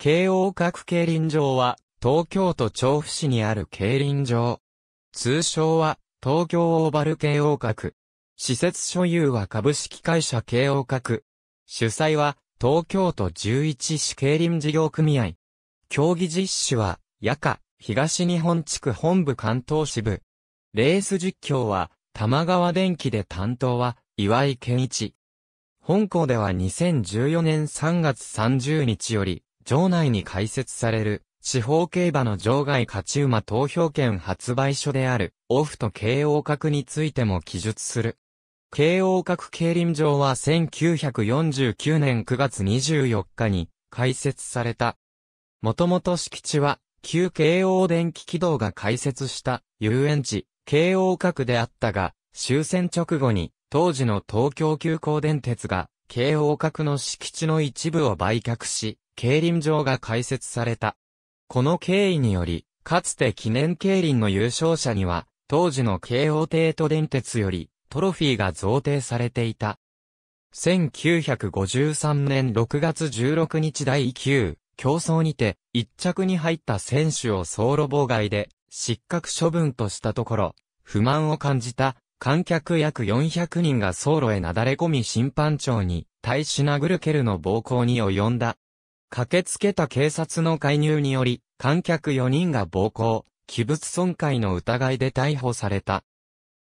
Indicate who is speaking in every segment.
Speaker 1: 京王閣競輪場は、東京都調布市にある競輪場。通称は、東京オーバル京王閣。施設所有は株式会社京王閣。主催は、東京都11市競輪事業組合。競技実施は、夜間、東日本地区本部関東支部。レース実況は、玉川電機で担当は、岩井健一。本校では2014年3月30日より、場内に開設される、地方競馬の場外勝ち馬投票券発売所である、オフと慶応閣についても記述する。慶応閣競輪場は1949年9月24日に開設された。もともと敷地は、旧慶応電気軌道が開設した遊園地、慶応閣であったが、終戦直後に、当時の東京急行電鉄が、慶応閣の敷地の一部を売却し、競輪場が開設された。この経緯により、かつて記念競輪の優勝者には、当時の京王帝都電鉄より、トロフィーが贈呈されていた。1953年6月16日第9、競争にて、一着に入った選手を走路妨害で、失格処分としたところ、不満を感じた、観客約400人が走路へなだれ込み審判長に、対し殴る蹴るの暴行に及んだ。駆けつけた警察の介入により、観客4人が暴行、器物損壊の疑いで逮捕された。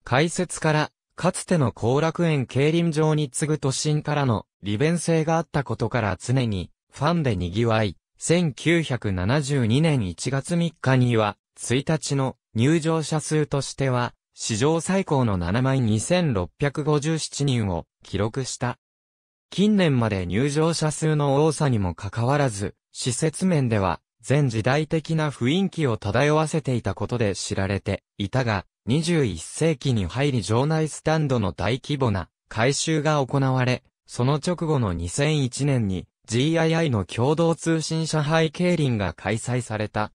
Speaker 1: 解説から、かつての後楽園競輪場に次ぐ都心からの利便性があったことから常にファンで賑わい、1972年1月3日には、1日の入場者数としては、史上最高の7万2657人を記録した。近年まで入場者数の多さにもかかわらず、施設面では、全時代的な雰囲気を漂わせていたことで知られていたが、21世紀に入り場内スタンドの大規模な改修が行われ、その直後の2001年に GII の共同通信社杯競輪が開催された。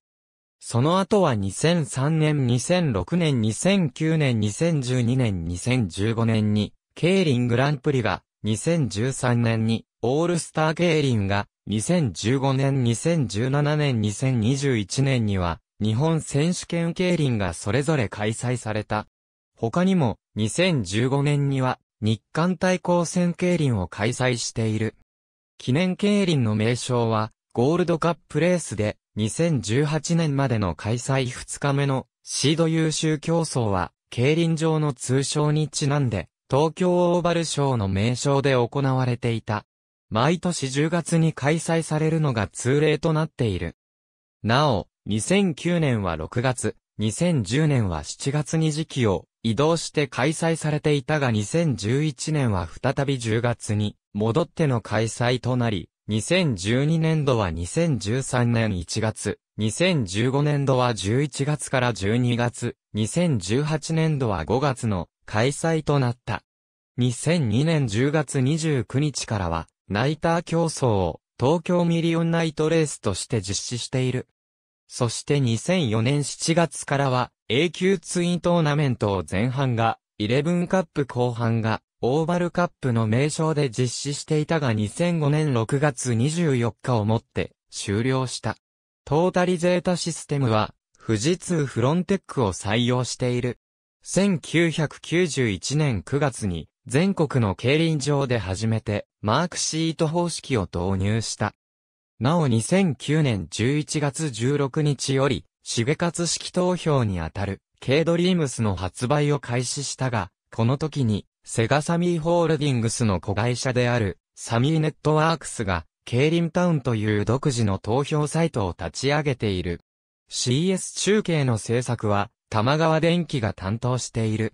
Speaker 1: その後は2003年、2006年、2009年、2012年、2015年に、競輪グランプリが2013年に、オールスター競輪が、2015年、2017年、2021年には、日本選手権競輪がそれぞれ開催された。他にも、2015年には、日韓対抗戦競輪を開催している。記念競輪の名称は、ゴールドカップレースで、2018年までの開催2日目の、シード優秀競争は、競輪場の通称にちなんで、東京オーバル賞の名称で行われていた。毎年10月に開催されるのが通例となっている。なお、2009年は6月、2010年は7月に時期を移動して開催されていたが2011年は再び10月に戻っての開催となり、2012年度は2013年1月、2015年度は11月から12月、2018年度は5月の開催となった。2002年10月29日からは、ナイター競争を東京ミリオンナイトレースとして実施している。そして2004年7月からは、A 級ツイントーナメントを前半が、11カップ後半が、オーバルカップの名称で実施していたが2005年6月24日をもって終了した。トータリゼータシステムは、富士通フロンテックを採用している。1991年9月に全国の競輪場で初めてマークシート方式を導入した。なお2009年11月16日より、重勝式投票にあたる、K ドリームスの発売を開始したが、この時に、セガサミーホールディングスの子会社である、サミーネットワークスが、競輪タウンという独自の投票サイトを立ち上げている。CS 中継の制作は、玉川電機が担当している。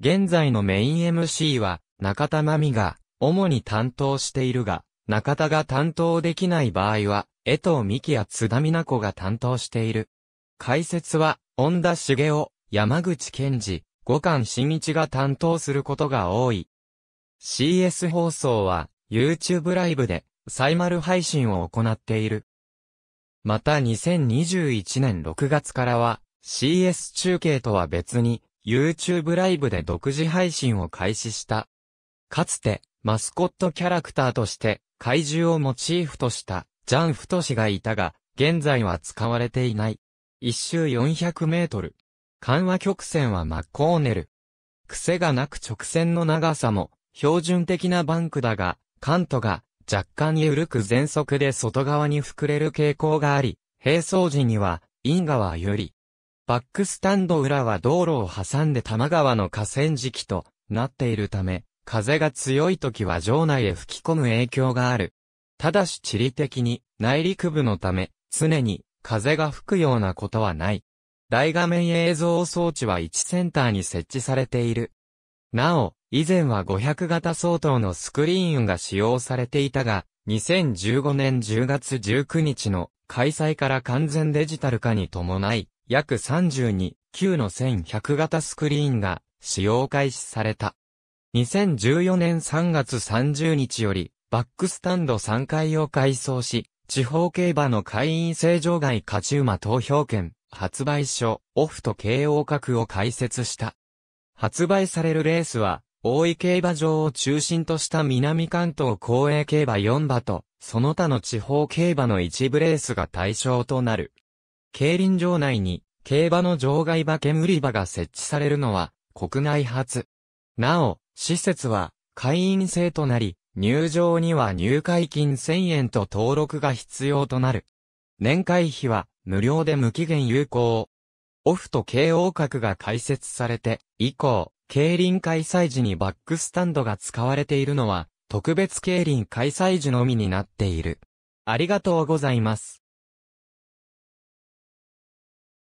Speaker 1: 現在のメイン MC は、中田真美が、主に担当しているが、中田が担当できない場合は、江藤美希や津田美奈子が担当している。解説は、恩田茂雄、山口健二、五冠新一が担当することが多い。CS 放送は、YouTube ライブで、サイマル配信を行っている。また2021年6月からは、CS 中継とは別に、YouTube ライブで独自配信を開始した。かつて、マスコットキャラクターとして、怪獣をモチーフとした、ジャン・フトシがいたが、現在は使われていない。一周400メートル。緩和曲線はマッコーネル。癖がなく直線の長さも、標準的なバンクだが、カントが、若干緩く全速で外側に膨れる傾向があり、並走時には、因は有り、バックスタンド裏は道路を挟んで多摩川の河川敷となっているため、風が強い時は場内へ吹き込む影響がある。ただし地理的に内陸部のため、常に風が吹くようなことはない。大画面映像装置は1センターに設置されている。なお、以前は500型相当のスクリーンが使用されていたが、2015年10月19日の開催から完全デジタル化に伴い、約32、9の1100型スクリーンが使用開始された。2014年3月30日より、バックスタンド3階を改装し、地方競馬の会員制場外勝ち馬投票券、発売所、オフと慶応格を開設した。発売されるレースは、大井競馬場を中心とした南関東公営競馬4馬と、その他の地方競馬の一部レースが対象となる。競輪場内に競馬の場外馬券売り場が設置されるのは国内初。なお、施設は会員制となり、入場には入会金1000円と登録が必要となる。年会費は無料で無期限有効。オフと慶応閣が開設されて以降、競輪開催時にバックスタンドが使われているのは特別競輪開催時のみになっている。ありがとうございます。